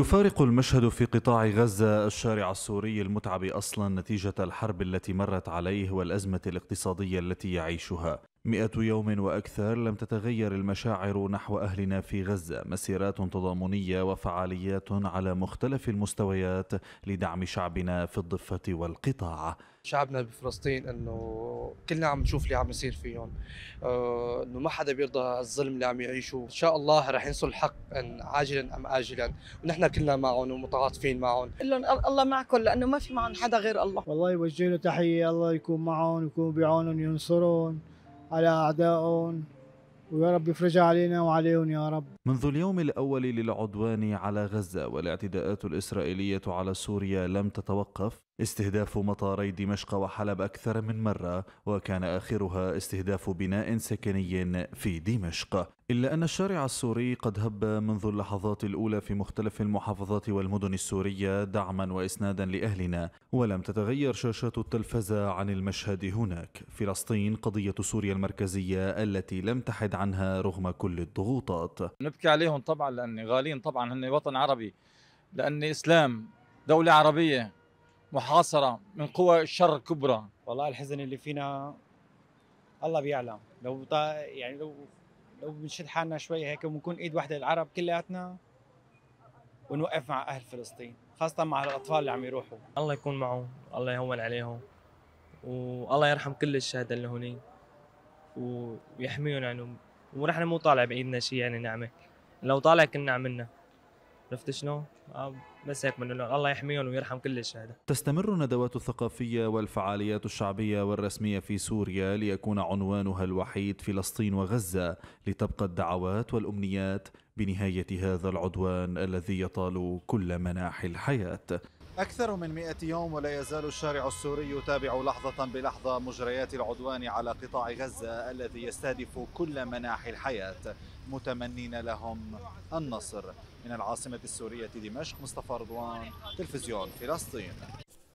يفارق المشهد في قطاع غزة الشارع السوري المتعب أصلا نتيجة الحرب التي مرت عليه والأزمة الاقتصادية التي يعيشها مئة يوم وأكثر لم تتغير المشاعر نحو أهلنا في غزة مسيرات تضامنية وفعاليات على مختلف المستويات لدعم شعبنا في الضفة والقطاع شعبنا بفلسطين أنه كلنا عم نشوف اللي عم يصير فيهم آه، أنه ما حدا بيرضى الظلم اللي عم يعيشوه إن شاء الله رح ينصل الحق إن عاجلا أم آجلا ونحن كلنا معهم ومتعاطفين معهم قلن الله معكم لأنه ما في معهم حدا غير الله والله يوجه له تحية الله يكون معهم يكون بعونهم ينصرهم على أعدائهم ويا رب يفرج علينا وعليهم يا رب منذ اليوم الأول للعدوان على غزة والاعتداءات الإسرائيلية على سوريا لم تتوقف استهداف مطاري دمشق وحلب أكثر من مرة وكان آخرها استهداف بناء سكني في دمشق إلا أن الشارع السوري قد هب منذ اللحظات الأولى في مختلف المحافظات والمدن السورية دعما وإسنادا لأهلنا ولم تتغير شاشات التلفزة عن المشهد هناك فلسطين قضية سوريا المركزية التي لم تحد عنها رغم كل الضغوطات نبكي عليهم طبعا لأن غالين طبعا هن وطن عربي لأن إسلام دولة عربية محاصره من قوى الشر الكبرى والله الحزن اللي فينا الله بيعلم لو طا يعني لو لو بنشد حالنا شوي هيك ونكون ايد واحده العرب كلياتنا ونوقف مع اهل فلسطين خاصه مع الاطفال اللي عم يروحوا الله يكون معهم الله يهون عليهم والله يرحم كل الشهداء اللي هون ويحميهم يعني ونحن مو طالع بايدنا شيء يعني نعمه لو طالع كنا عملنا عرفت شلون؟ بس هيك بنقول الله يحميهم ويرحم كل الشهداء تستمر الندوات الثقافية والفعاليات الشعبية والرسمية في سوريا ليكون عنوانها الوحيد فلسطين وغزة لتبقى الدعوات والأمنيات بنهاية هذا العدوان الذي يطال كل مناحي الحياة أكثر من مئة يوم ولا يزال الشارع السوري يتابع لحظة بلحظة مجريات العدوان على قطاع غزة الذي يستهدف كل مناحي الحياة متمنين لهم النصر من العاصمة السورية دمشق مصطفى رضوان تلفزيون فلسطين